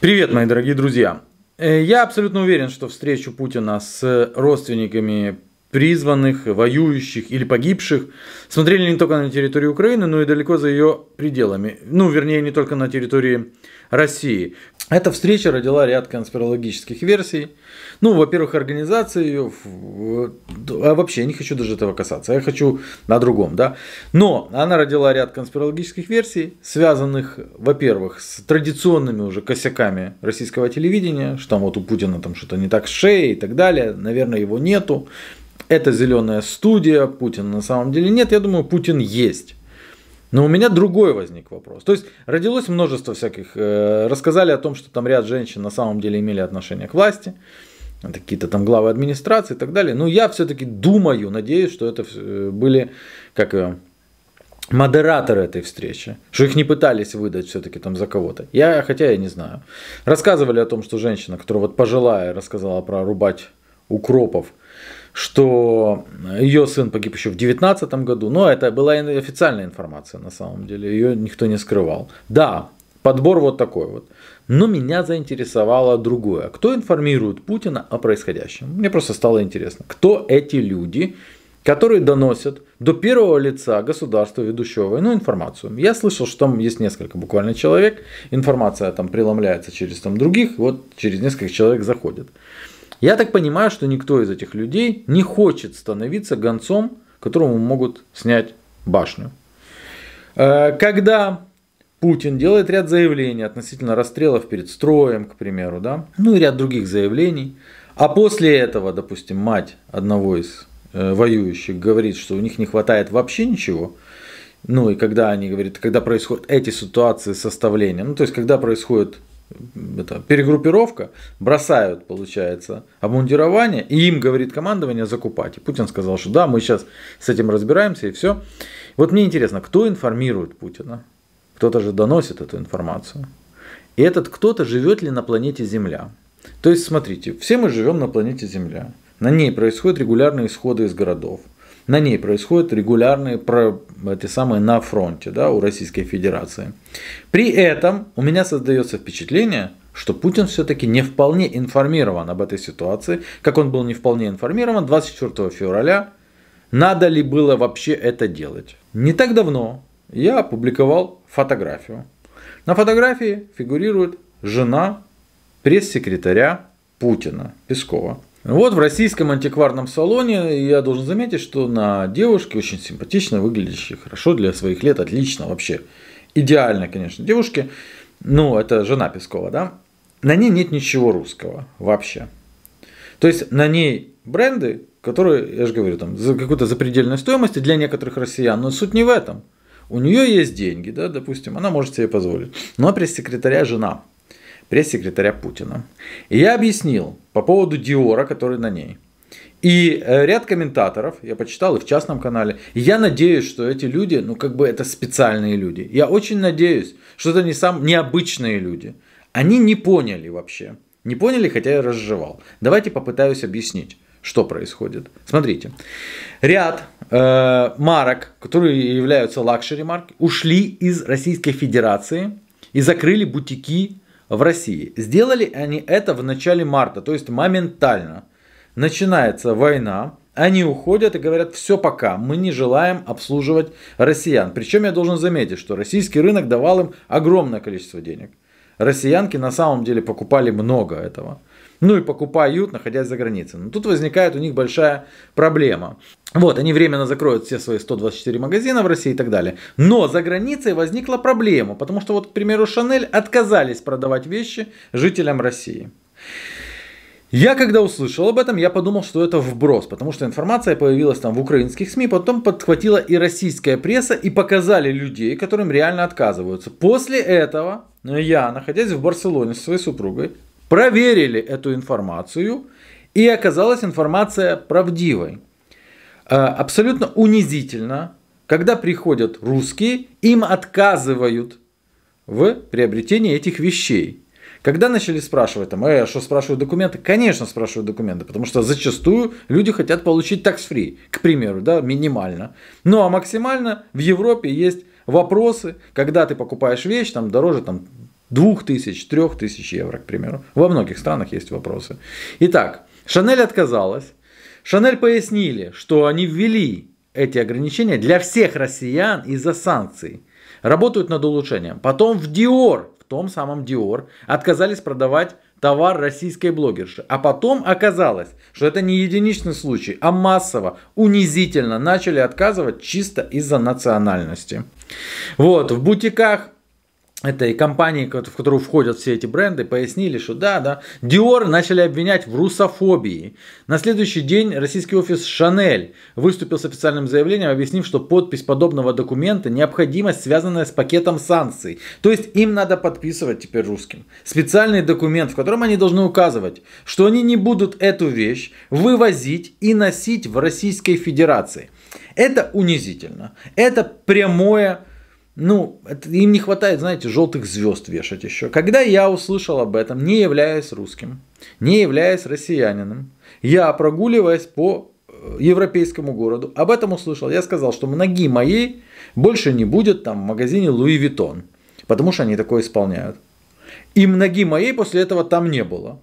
Привет, мои дорогие друзья! Э, я абсолютно уверен, что встречу Путина с родственниками призванных, воюющих или погибших смотрели не только на территории Украины, но и далеко за ее пределами. Ну, вернее, не только на территории России. Эта встреча родила ряд конспирологических версий. Ну, во-первых, организации А вообще, я не хочу даже этого касаться. Я хочу на другом, да. Но она родила ряд конспирологических версий, связанных, во-первых, с традиционными уже косяками российского телевидения, что там вот у Путина там что-то не так с шеей и так далее. Наверное, его нету. Это зеленая студия, Путин на самом деле нет. Я думаю, Путин есть. Но у меня другой возник вопрос. То есть родилось множество всяких, э, рассказали о том, что там ряд женщин на самом деле имели отношение к власти, какие-то там главы администрации и так далее. Но я все-таки думаю, надеюсь, что это э, были, как ее, модераторы этой встречи, что их не пытались выдать все-таки там за кого-то. Я, хотя я не знаю. Рассказывали о том, что женщина, которая вот пожилая, рассказала про рубать укропов, что ее сын погиб еще в 19 году, но это была официальная информация на самом деле, ее никто не скрывал. Да, подбор вот такой вот. Но меня заинтересовало другое. Кто информирует Путина о происходящем? Мне просто стало интересно, кто эти люди, которые доносят до первого лица государства, ведущего войну, информацию. Я слышал, что там есть несколько буквально человек, информация там преломляется через там других, вот через нескольких человек заходит. Я так понимаю, что никто из этих людей не хочет становиться гонцом, которому могут снять башню. Э, когда Путин делает ряд заявлений относительно расстрелов перед строем, к примеру, да, ну и ряд других заявлений, а после этого, допустим, мать одного из э, воюющих говорит, что у них не хватает вообще ничего, ну и когда они говорят, когда происходят эти ситуации составления, ну то есть когда происходит это, перегруппировка, бросают, получается, обмундирование, и им говорит командование закупать. И Путин сказал, что да, мы сейчас с этим разбираемся, и все. Вот мне интересно, кто информирует Путина? Кто-то же доносит эту информацию. И этот кто-то живет ли на планете Земля? То есть, смотрите, все мы живем на планете Земля. На ней происходят регулярные исходы из городов на ней происходят регулярные про, эти самые на фронте да, у Российской Федерации. При этом у меня создается впечатление, что Путин все-таки не вполне информирован об этой ситуации, как он был не вполне информирован 24 февраля, надо ли было вообще это делать. Не так давно я опубликовал фотографию. На фотографии фигурирует жена пресс-секретаря Путина, Пескова. Вот в российском антикварном салоне я должен заметить, что на девушке очень симпатично выглядящей, хорошо для своих лет, отлично вообще. Идеально, конечно, девушке. Ну, это жена Пескова, да? На ней нет ничего русского вообще. То есть на ней бренды, которые, я же говорю, там, за какой-то запредельной стоимости для некоторых россиян, но суть не в этом. У нее есть деньги, да, допустим, она может себе позволить. Но пресс-секретаря жена пресс-секретаря Путина. И я объяснил по поводу Диора, который на ней. И э, ряд комментаторов, я почитал и в частном канале, и я надеюсь, что эти люди, ну как бы это специальные люди. Я очень надеюсь, что это не сам необычные люди. Они не поняли вообще. Не поняли, хотя я разжевал. Давайте попытаюсь объяснить, что происходит. Смотрите, ряд э, марок, которые являются лакшери марки, ушли из Российской Федерации и закрыли бутики в России. Сделали они это в начале марта, то есть моментально. Начинается война, они уходят и говорят, все пока, мы не желаем обслуживать россиян. Причем я должен заметить, что российский рынок давал им огромное количество денег. Россиянки на самом деле покупали много этого ну и покупают, находясь за границей. Но ну, тут возникает у них большая проблема. Вот, они временно закроют все свои 124 магазина в России и так далее. Но за границей возникла проблема, потому что вот, к примеру, Шанель отказались продавать вещи жителям России. Я когда услышал об этом, я подумал, что это вброс, потому что информация появилась там в украинских СМИ, потом подхватила и российская пресса, и показали людей, которым реально отказываются. После этого я, находясь в Барселоне со своей супругой, проверили эту информацию, и оказалась информация правдивой. Э, абсолютно унизительно, когда приходят русские, им отказывают в приобретении этих вещей. Когда начали спрашивать, там, э, а что спрашивают документы? Конечно, спрашивают документы, потому что зачастую люди хотят получить такс-фри, к примеру, да, минимально. Ну а максимально в Европе есть вопросы, когда ты покупаешь вещь, там дороже там двух тысяч, трех тысяч евро, к примеру. Во многих странах есть вопросы. Итак, Шанель отказалась. Шанель пояснили, что они ввели эти ограничения для всех россиян из-за санкций. Работают над улучшением. Потом в Диор, в том самом Диор, отказались продавать товар российской блогерши. А потом оказалось, что это не единичный случай, а массово, унизительно начали отказывать чисто из-за национальности. Вот, в бутиках этой компании, в которую входят все эти бренды, пояснили, что да, да, Dior начали обвинять в русофобии. На следующий день российский офис Шанель выступил с официальным заявлением, объяснив, что подпись подобного документа – необходимость, связанная с пакетом санкций. То есть им надо подписывать теперь русским специальный документ, в котором они должны указывать, что они не будут эту вещь вывозить и носить в Российской Федерации. Это унизительно. Это прямое ну, это, им не хватает, знаете, желтых звезд вешать еще. Когда я услышал об этом, не являясь русским, не являясь россиянином, я, прогуливаясь по э, европейскому городу, об этом услышал. Я сказал, что ноги мои больше не будет там в магазине Луи Витон, потому что они такое исполняют. И ноги моей после этого там не было.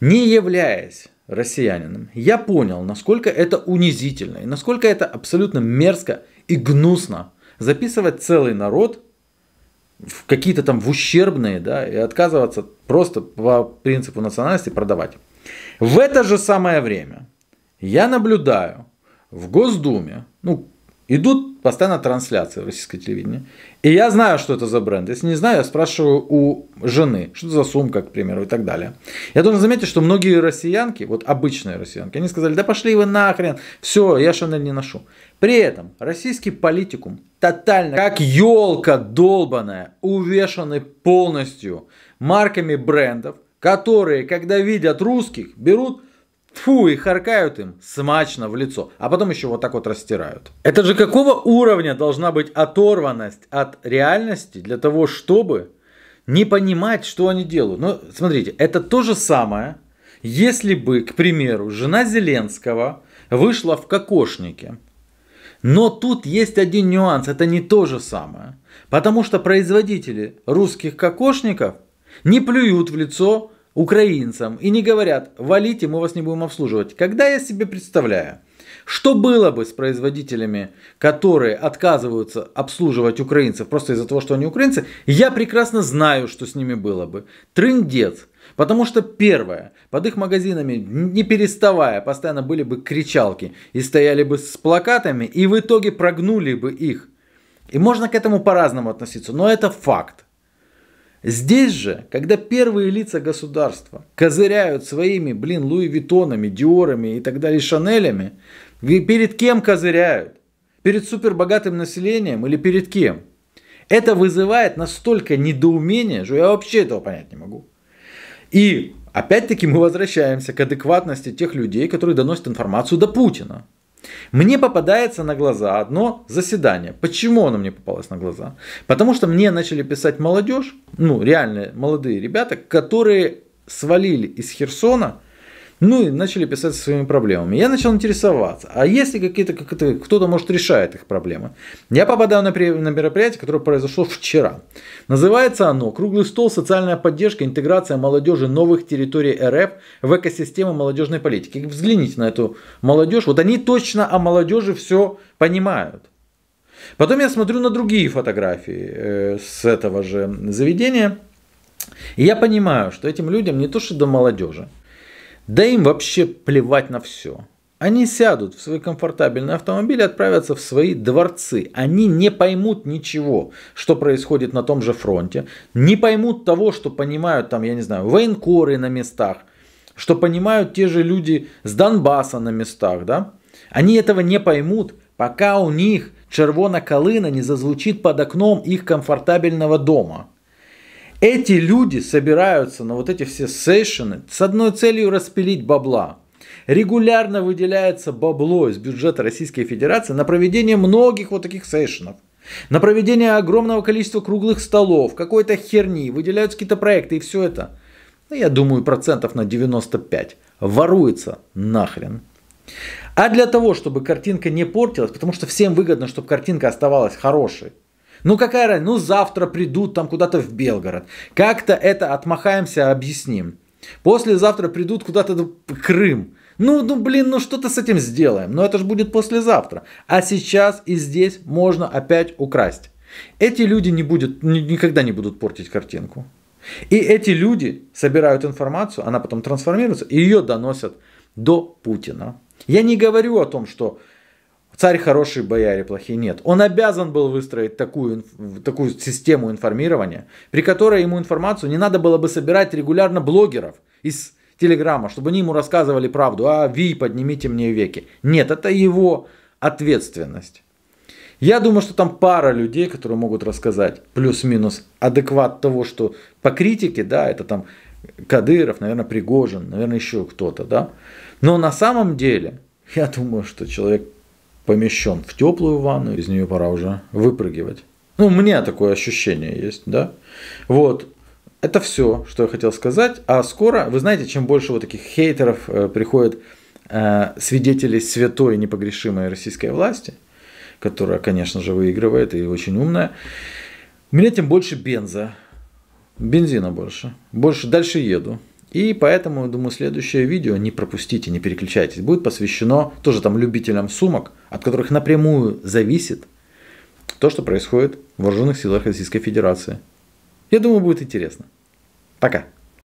Не являясь россиянином, я понял, насколько это унизительно и насколько это абсолютно мерзко и гнусно – записывать целый народ в какие-то там в ущербные, да, и отказываться просто по принципу национальности продавать. В это же самое время я наблюдаю в Госдуме, ну, Идут постоянно трансляции в российской телевидении, И я знаю, что это за бренд. Если не знаю, я спрашиваю у жены, что это за сумка, к примеру, и так далее. Я должен заметить, что многие россиянки, вот обычные россиянки, они сказали, да пошли вы нахрен, все, я Шанель не ношу. При этом российский политикум тотально, как елка долбаная, увешаны полностью марками брендов, которые, когда видят русских, берут Фу, и харкают им смачно в лицо, а потом еще вот так вот растирают. Это же какого уровня должна быть оторванность от реальности для того, чтобы не понимать, что они делают? Ну, смотрите, это то же самое, если бы, к примеру, жена Зеленского вышла в кокошнике. Но тут есть один нюанс, это не то же самое. Потому что производители русских кокошников не плюют в лицо украинцам и не говорят «валите, мы вас не будем обслуживать». Когда я себе представляю, что было бы с производителями, которые отказываются обслуживать украинцев просто из-за того, что они украинцы, я прекрасно знаю, что с ними было бы. Трындец. Потому что первое, под их магазинами, не переставая, постоянно были бы кричалки и стояли бы с плакатами и в итоге прогнули бы их. И можно к этому по-разному относиться, но это факт. Здесь же, когда первые лица государства козыряют своими, блин, Луи Виттонами, Диорами и так далее, Шанелями, перед кем козыряют? Перед супербогатым населением или перед кем? Это вызывает настолько недоумение, что я вообще этого понять не могу. И опять-таки мы возвращаемся к адекватности тех людей, которые доносят информацию до Путина. Мне попадается на глаза одно заседание. Почему оно мне попалось на глаза? Потому что мне начали писать молодежь, ну реальные молодые ребята, которые свалили из Херсона – ну и начали писать со своими проблемами. Я начал интересоваться, а если какие-то, как это, кто-то, может, решает их проблемы. Я попадаю на, на мероприятие, которое произошло вчера. Называется оно «Круглый стол. Социальная поддержка, интеграция молодежи новых территорий РФ в экосистему молодежной политики». Взгляните на эту молодежь. Вот они точно о молодежи все понимают. Потом я смотрю на другие фотографии э, с этого же заведения. И я понимаю, что этим людям не то что до молодежи – да им вообще плевать на все. Они сядут в свой комфортабельный автомобиль и отправятся в свои дворцы. Они не поймут ничего, что происходит на том же фронте. Не поймут того, что понимают там, я не знаю, военкоры на местах. Что понимают те же люди с Донбасса на местах, да? Они этого не поймут, пока у них червона калина не зазвучит под окном их комфортабельного дома. Эти люди собираются на вот эти все сессионы с одной целью распилить бабла. Регулярно выделяется бабло из бюджета Российской Федерации на проведение многих вот таких сессионов. На проведение огромного количества круглых столов, какой-то херни, выделяются какие-то проекты и все это. Ну, я думаю, процентов на 95 воруется нахрен. А для того, чтобы картинка не портилась, потому что всем выгодно, чтобы картинка оставалась хорошей, ну какая разница, ну завтра придут там куда-то в Белгород. Как-то это отмахаемся, объясним. Послезавтра придут куда-то в Крым. Ну, ну, блин, ну что-то с этим сделаем. Но это же будет послезавтра. А сейчас и здесь можно опять украсть. Эти люди не будут, никогда не будут портить картинку. И эти люди собирают информацию, она потом трансформируется, и ее доносят до Путина. Я не говорю о том, что Царь хороший, бояре плохие. Нет. Он обязан был выстроить такую, такую систему информирования, при которой ему информацию не надо было бы собирать регулярно блогеров из Телеграма, чтобы они ему рассказывали правду. А, Ви, поднимите мне веки. Нет, это его ответственность. Я думаю, что там пара людей, которые могут рассказать плюс-минус адекват того, что по критике, да, это там Кадыров, наверное, Пригожин, наверное, еще кто-то, да. Но на самом деле, я думаю, что человек помещен в теплую ванну, из нее пора уже выпрыгивать. Ну, у меня такое ощущение есть, да. Вот. Это все, что я хотел сказать. А скоро, вы знаете, чем больше вот таких хейтеров э, приходит э, свидетелей святой непогрешимой российской власти, которая, конечно же, выигрывает и очень умная, у меня тем больше бенза. Бензина больше. Больше дальше еду. И поэтому, думаю, следующее видео не пропустите, не переключайтесь. Будет посвящено тоже там любителям сумок, от которых напрямую зависит то, что происходит в вооруженных силах Российской Федерации. Я думаю, будет интересно. Пока.